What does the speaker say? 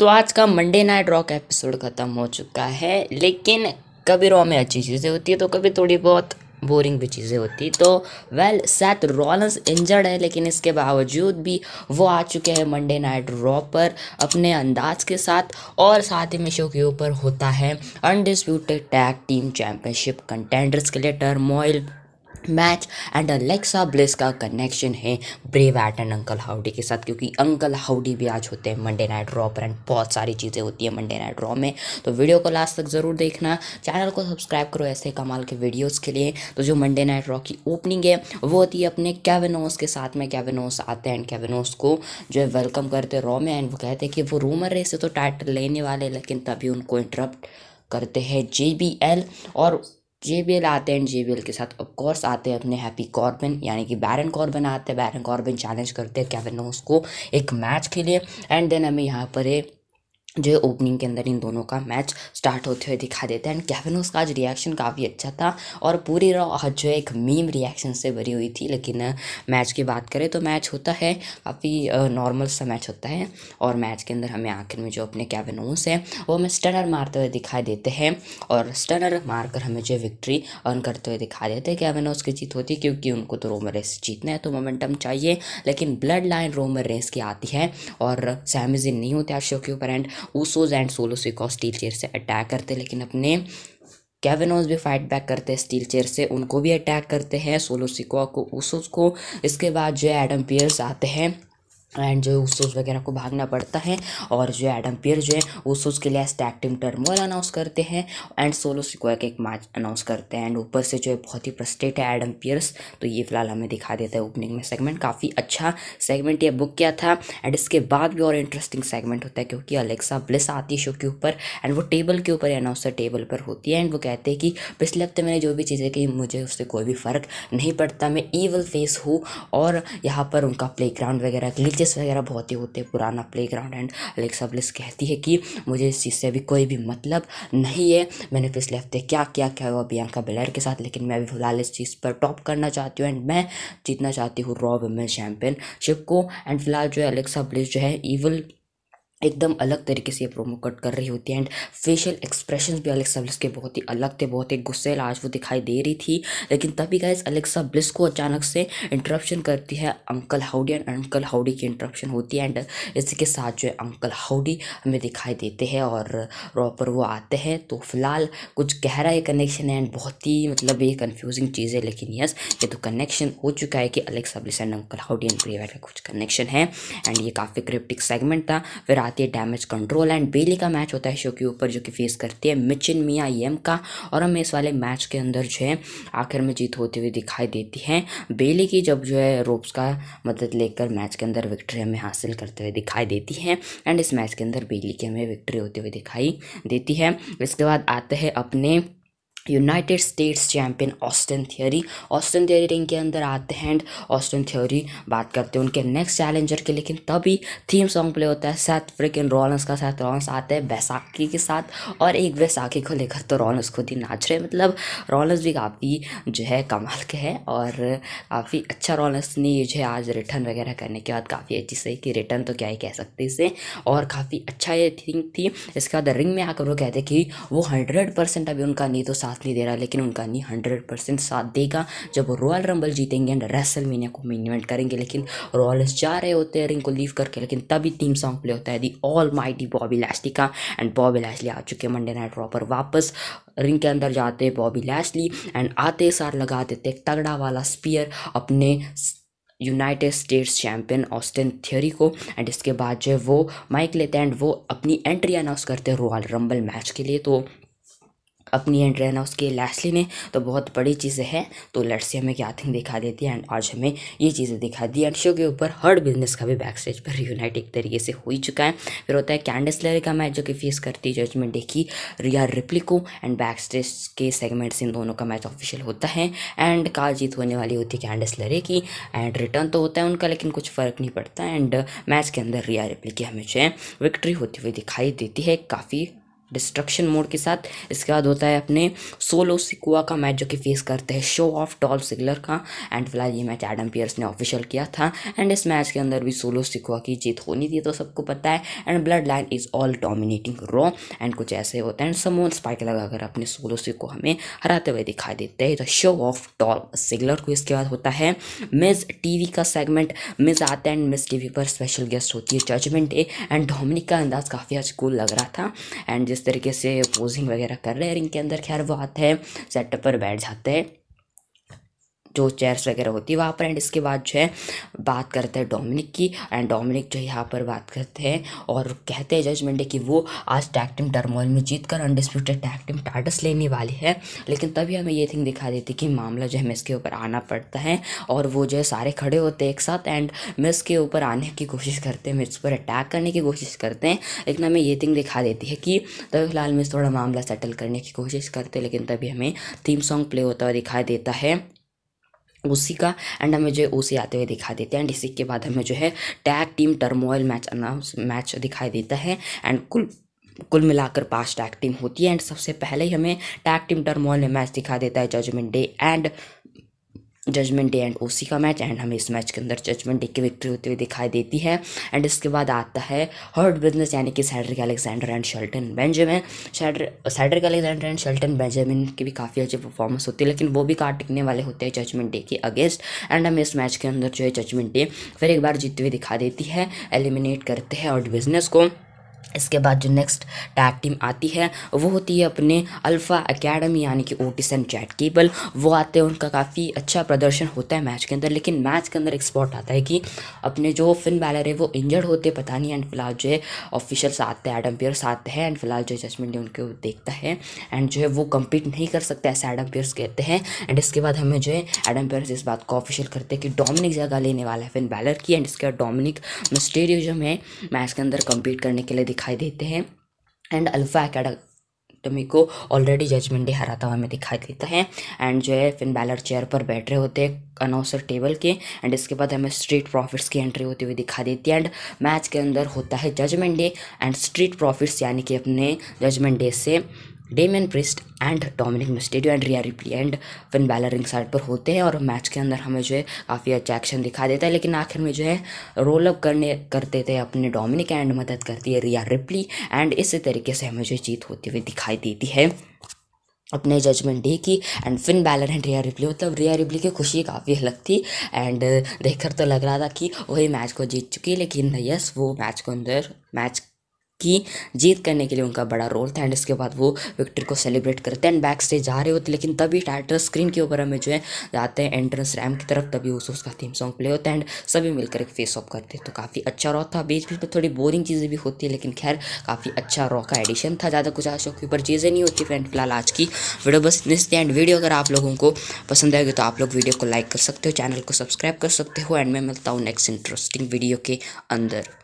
तो आज का मंडे नाइट रॉक एपिसोड ख़त्म हो चुका है लेकिन कभी रॉ में अच्छी चीज़ें होती है तो कभी थोड़ी बहुत बोरिंग भी चीज़ें होती तो वेल सैथ रॉलन्स इंजर्ड है लेकिन इसके बावजूद भी वो आ चुके हैं मंडे नाइट रॉ पर अपने अंदाज के साथ और साथ ही में शो के ऊपर होता है undisputed tag team championship contenders के लिए turmoil match and Alexa Bliss का कनेक्शन है Bray Wyatt and uncle Howdy के साथ क्योंकि अंकल हाउडी भी आज होते हैं मंडे नाइट रॉ पर एंड बहुत सारी चीज़ें होती है मंडे नाइट रॉ में तो वीडियो को लास्ट तक ज़रूर देखना चैनल को सब्सक्राइब करो ऐसे कमाल के वीडियोज़ के लिए तो जो मंडे नाइट रॉ की ओपनिंग है वो होती है अपने कैवेनोस के साथ में कैवेनोस आते हैं एंड कैवेनोस को जो है वेलकम करते हैं रॉ में एंड वो कहते हैं कि वो रूमर रेस से तो टाइटल लेने वाले लेकिन तभी उनको इंटरप्ट करते हैं जे और जे बी एल आते हैं जे बी एल के साथ ऑफकोर्स आते हैं अपने हैप्पी कॉर्बन यानी कि बैरन कॉर्बन आते हैं बैरन कॉर्बन चैलेंज करते हैं कैवन उसको एक मैच के लिए एंड देन हमें यहाँ पर है जो है ओपनिंग के अंदर इन दोनों का मैच स्टार्ट होते हुए दिखा देते हैं एंड केविन उसका आज रिएक्शन काफ़ी अच्छा था और पूरी रॉ आज जो है एक मीम रिएक्शन से भरी हुई थी लेकिन मैच की बात करें तो मैच होता है काफ़ी नॉर्मल सा मैच होता है और मैच के अंदर हमें आखिर में जो अपने केविन ओस हैं वो हमें स्टनर मारते हुए दिखाई देते हैं और स्टनर मारकर हमें जो विक्ट्री अर्न करते हुए दिखा देते हैं केविन ओस की जीत होती है क्योंकि उनको तो रोमर रेस जीतना है तो मोमेंटम चाहिए लेकिन ब्लड लाइन रोमर रेस की आती है और सहमिजिन नहीं होते आज शो के ऊपर and Usos and Solo Sikoa steel chair से अटैक करते लेकिन अपने कैवेनोज भी फाइट बैक करते हैं स्टील चेयर से उनको भी अटैक करते हैं सोलो सिकोआ को ओसोज को इसके बाद जो एडम पियर्स आते हैं एंड जो उस वगैरह को भागना पड़ता है और जो एडम पियर जो है उस के लिए स्टैक टीम टर्मोल अनाउंस करते हैं एंड सोलो सिक्वा के एक मैच अनाउंस करते हैं एंड ऊपर से जो है बहुत ही प्रस्टेट है एडम पियर्स तो ये फिलहाल हमें दिखा देता है ओपनिंग में सेगमेंट काफ़ी अच्छा सेगमेंट ये बुक किया था एंड इसके बाद भी और इंटरेस्टिंग सेगमेंट होता है क्योंकि अलेक्सा ब्लिस आती है शो के ऊपर एंड वो टेबल के ऊपर अनाउंसर टेबल पर होती है एंड वो कहते हैं कि पिछले हफ्ते मैंने जो भी चीज़ें कही मुझे उससे कोई भी फ़र्क नहीं पड़ता मैं ईवल फेस हूँ और यहाँ पर उनका प्ले वगैरह क्लिक ग्लिचेस वगैरह बहुत ही होते हैं पुराना playground and Alexa Bliss कहती है कि मुझे इस चीज़ से अभी कोई भी मतलब नहीं है मैंने तो पिछले हफ्ते क्या क्या क्या हुआ बियांका बेलर के साथ लेकिन मैं अभी फिलहाल इस चीज़ पर टॉप करना चाहती हूँ एंड मैं जीतना चाहती हूँ रॉ वुमेन चैम्पियनशिप को एंड फिलहाल जो है अलेक्सा ब्लिस जो है ईवल एकदम अलग तरीके से ये प्रोमो कट कर रही होती है एंड फेशियल एक्सप्रेशन भी अलेक्सा ब्लिस के बहुत ही अलग थे बहुत ही गुस्से आज वो दिखाई दे रही थी लेकिन तभी गाइज अलेक्सा ब्लिस को अचानक से इंटरप्शन करती है uncle Howdy and uncle Howdy की इंटरप्शन होती है एंड इसी के साथ जो है अंकल हाउडी हमें दिखाई देते हैं और प्रॉपर वो आते हैं तो फिलहाल कुछ गहरा ये कनेक्शन है एंड बहुत ही मतलब ये कन्फ्यूजिंग चीज़ है लेकिन यस ये तो कनेक्शन हो चुका है कि Alexa Bliss and uncle Howdy and private का कुछ कनेक्शन है एंड ये काफ़ी क्रिप्टिक सेगमेंट था फिर आती है डैमेज कंट्रोल एंड बेली का मैच होता है शो के ऊपर जो कि फेस करती है मिचिन मिया एम का और हमें इस वाले मैच के अंदर जो है आखिर में जीत होती हुई दिखाई देती है बेली की जब जो है रोप्स का मदद लेकर मैच के अंदर विक्ट्री हमें हासिल करते हुए दिखाई देती है एंड इस मैच के अंदर बेली की हमें विक्ट्री होती हुई दिखाई देती है इसके बाद आते हैं अपने United States champion Austin Theory Austin Theory ring के अंदर आते हैं एंड ऑस्टिन थियोरी बात करते हैं उनके नेक्स्ट चैलेंजर के लेकिन तभी थीम सॉन्ग प्ले होता है सेथ फ्रिकिन रॉलन्स का साथ रॉलन्स आते हैं बैसाखी के साथ और एक बैसाखी को लेकर तो रॉलन्स खुद ही नाच रहे मतलब रॉलन्स भी काफ़ी जो है कमाल के है और काफ़ी अच्छा रॉलन्स ने जो है आज रिटर्न वगैरह करने के बाद काफ़ी अच्छी सही कि रिटर्न तो क्या ही कह सकते इसे और काफ़ी अच्छा ये थिंग थी इसके बाद रिंग में आकर वो कहते कि वो हंड्रेड परसेंट अभी उनका नहीं तो साथ साथ नहीं दे रहा लेकिन उनका नहीं हंड्रेड परसेंट साथ देगा जब वो रॉयल रंबल जीतेंगे एंड रेसल मीनिया को मेन इवेंट करेंगे लेकिन रॉयल्स जा रहे होते हैं रिंग को लीव करके लेकिन तभी टीम सॉन्ग प्ले होता है the almighty Bobby Lashley का एंड बॉबी लैसली आ चुके हैं मंडे नाइट रॉपर वापस रिंग के अंदर जाते हैं बॉबी लैसली एंड आते सार लगा देते तगड़ा वाला स्पीयर अपने United States champion Austin Theory को एंड इसके बाद जो है वो माइक लेते हैं एंड वो अपनी एंट्री अनाउंस करते हैं रॉयल रंबल मैच के लिए तो अपनी एंड रहना उसके लैसली ने तो बहुत बड़ी चीज़ें हैं तो से हमें क्या थिंग दिखा देती है एंड आज हमें ये चीज़ें दिखा दी एंड शो के ऊपर हर बिजनेस का भी बैक स्टेज पर रियूनाइट एक तरीके से हो ही चुका है फिर होता है कैंडस लेयर का मैच जो कि फेस करती है जजमेंट डे की रिया रिप्ली को एंड बैक स्टेज के सेगमेंट्स इन दोनों का मैच ऑफिशियल होता है एंड कार जीत होने वाली होती है कैंडस लरे की एंड रिटर्न तो होता है उनका लेकिन कुछ फ़र्क नहीं पड़ता एंड मैच के अंदर रिया रिप्ली की हमेशा विक्ट्री होती हुई दिखाई देती है काफ़ी डिस्ट्रक्शन मोड के साथ इसके बाद होता है अपने सोलो सिकुआ का मैच जो कि फेस करते हैं शो ऑफ टॉल सिगलर का एंड फिलहाल ये मैच एडम पियर्स ने ऑफिशियल किया था एंड इस मैच के अंदर भी सोलो सिकुआ की जीत होनी थी तो सबको पता है and Bloodline is all dominating Raw and कुछ ऐसे होते हैं एंड समोन स्पाइक लगाकर अपने सोलो सिकुआ हमें हराते हुए दिखाई देते हैं तो शो ऑफ टॉल सिगलर को इसके बाद होता है मिस टी का सेगमेंट मिस आते हैं एंड मिस टी पर स्पेशल गेस्ट होती है जजमेंट डे एंड डोमिनिक का अंदाज काफ़ी अच्छा लग रहा था एंड जिस जिस तरीके से पोजिंग वगैरह कर रहे हैं रिंग के अंदर खैर वो आते हैं सेटअप पर बैठ जाते हैं जो चेयर्स वगैरह होती है वहाँ पर एंड इसके बाद जो है बात करते हैं डोमिनिक की एंड डोमिनिक जो है यहाँ पर बात करते हैं और कहते हैं जजमेंट डे कि वो आज टैक्टिम टीम टर्मोइल में जीत कर अनडिस्प्यूटेड टैक्टिम टीम टाटस लेने वाली है लेकिन तभी हमें ये थिंग दिखा देती कि मामला जो है मिस के ऊपर आना पड़ता है और वो जो है सारे खड़े होते हैं एक साथ एंड मिस के ऊपर आने की कोशिश करते हैं मिस पर अटैक करने की कोशिश करते हैं लेकिन हमें ये थिंग दिखा देती है कि तभी फिलहाल मिस थोड़ा मामला सेटल करने की कोशिश करते हैं लेकिन तभी हमें थीम सॉन्ग प्ले होता हुआ दिखाई देता है ओसी का एंड हमें जो है ओसी आते हुए दिखा देते हैं एंड इसी के बाद हमें जो है tag team turmoil match announce match दिखाई देता है एंड कुल कुल मिलाकर पांच टैग टीम होती है एंड सबसे पहले ही हमें टैग टीम टर्मोइल में मैच दिखा देता है Judgment Day and Judgment Day and OC का मैच एंड हमें इस मैच के अंदर जजमेंट डे की विक्ट्री होती हुई दिखाई देती है एंड इसके बाद आता है हर्ट बिजनेस यानी कि Cedric Alexander and Shelton Benjamin Cedric Alexander and Shelton Benjamin की भी काफ़ी अच्छी परफॉर्मेंस होती है लेकिन वो भी कार्ड टिकने वाले होते हैं जजमेंट डे के अगेंस्ट एंड हमें इस मैच के अंदर जो है जजमेंट डे फिर एक बार जीतते हुए दिखा देती है एलिमिनेट करते हैं हर्ट बिजनेस को इसके बाद जो नेक्स्ट टैग टीम आती है वो होती है अपने अल्फ़ा एकेडमी यानी कि ओटिस एंड चैट केबल वो आते हैं उनका काफ़ी अच्छा प्रदर्शन होता है मैच के अंदर लेकिन मैच के अंदर एक स्पॉट आता है कि अपने जो फिन बैलर है वो इंजर्ड होते पता नहीं एंड फिलहाल जो है ऑफिशियल्स आते हैं एडम पियर्स आते हैं एंड फिलहाल जो जजमेंट उनके देखता है एंड जो है वो कम्पीट नहीं कर सकता ऐसा एडम पियर्स कहते हैं एंड इसके बाद हमें जो है एडम पियर्स इस बात को ऑफिशियल करते हैं कि डोमिनिक जगह लेने वाला है फिन बैलर की एंड इसके बाद डोमिनिक मिस्टेरियो जो है मैच के अंदर कम्पीट करने के लिए दिखाई देते हैं एंड अल्फा एकेडमी को ऑलरेडी जजमेंट डे हराता हुआ हमें दिखाई देता है एंड जो है फिन बैलर चेयर पर बैठ रहे होते हैं अनाउंसर टेबल के एंड इसके बाद हमें स्ट्रीट प्रॉफिट्स की एंट्री होती हुई दिखा देती है एंड मैच के अंदर होता है Judgment Day and Street Profits यानी कि अपने जजमेंट डे से Damian Priest and Dominik Mysterio and Rhea Ripley and Finn Balor ringside पर होते हैं और मैच के अंदर हमें जो है काफ़ी अच्छा एक्शन दिखा देता है लेकिन आखिर में जो है रोल अप करने करते थे अपने डोमिनिक एंड मदद करती है रिया रिप्ली एंड इसी तरीके से हमें जो जीत होती हुई दिखाई देती है अपने जजमेंट डे की and Finn Balor and Rhea Ripley मतलब रिया रिप्ली की खुशी काफ़ी अलग थी एंड देखकर तो लग रहा था कि वही मैच को जीत चुकी है लेकिन यस वो मैच को अंदर मैच की जीत करने के लिए उनका बड़ा रोल था एंड इसके बाद वो विक्ट्री को सेलिब्रेट करते हैं एंड बैक स्टेज जा रहे होते लेकिन तभी टाइटल स्क्रीन के ऊपर हमें जो है जाते हैं एंट्रेंस रैम की तरफ तभी उस उसका थीम सॉन्ग प्ले होता है एंड सभी मिलकर एक फेस ऑफ करते तो काफ़ी अच्छा रॉ था बीच बीच में थोड़ी बोरिंग चीज़ें भी होती है लेकिन खैर काफ़ी अच्छा रॉ का एडिशन था ज़्यादा कुछ आशो के ऊपर चीज़ें नहीं होती फ्रेंड फिलहाल आज की वीडियो बस निश्चित एंड वीडियो अगर आप लोगों को पसंद आएगी तो आप लोग वीडियो को लाइक कर सकते हो चैनल को सब्सक्राइब कर सकते हो एंड मैं मिलता हूँ नेक्स्ट इंटरेस्टिंग वीडियो के अंदर